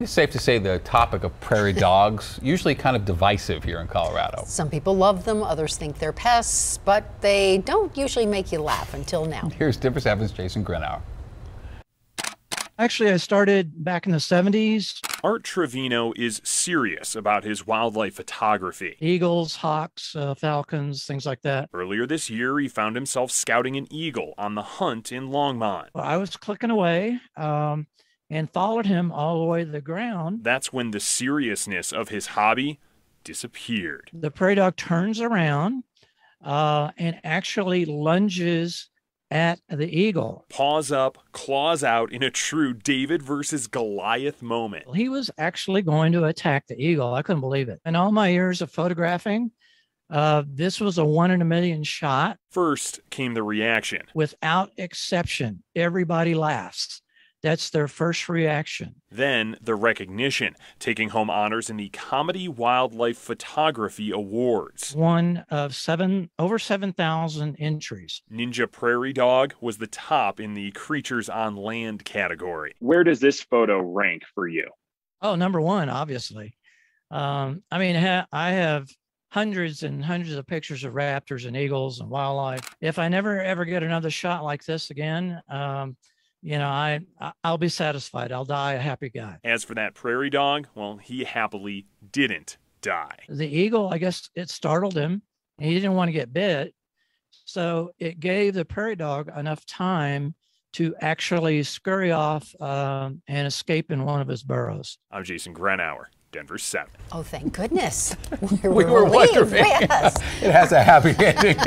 It's safe to say the topic of prairie dogs usually kind of divisive here in Colorado. Some people love them, others think they're pests, but they don't usually make you laugh until now. Here's Denver Evans' Jason Grenauer. Actually, I started back in the 70s. Art Trevino is serious about his wildlife photography. Eagles, hawks, uh, falcons, things like that. Earlier this year, he found himself scouting an eagle on the hunt in Longmont. Well, I was clicking away. Um, and followed him all the way to the ground. That's when the seriousness of his hobby disappeared. The prairie dog turns around uh, and actually lunges at the eagle. Paws up, claws out in a true David versus Goliath moment. He was actually going to attack the eagle. I couldn't believe it. In all my years of photographing, uh, this was a one in a million shot. First came the reaction. Without exception, everybody laughs. That's their first reaction. Then the recognition, taking home honors in the Comedy Wildlife Photography Awards. One of seven over 7,000 entries. Ninja Prairie Dog was the top in the creatures on land category. Where does this photo rank for you? Oh, number one, obviously. Um, I mean, ha- I have hundreds and hundreds of pictures of raptors and eagles and wildlife. If I never ever get another shot like this again, um, you know, I I'll be satisfied. I'll die a happy guy. As for that prairie dog, well, he happily didn't die. The eagle, I guess it startled him. He didn't want to get bit. So it gave the prairie dog enough time to actually scurry off um, and escape in one of his burrows. I'm Jason Grenauer. Denver 7. Oh, thank goodness. we were, we were wondering. Yes. it has a happy ending.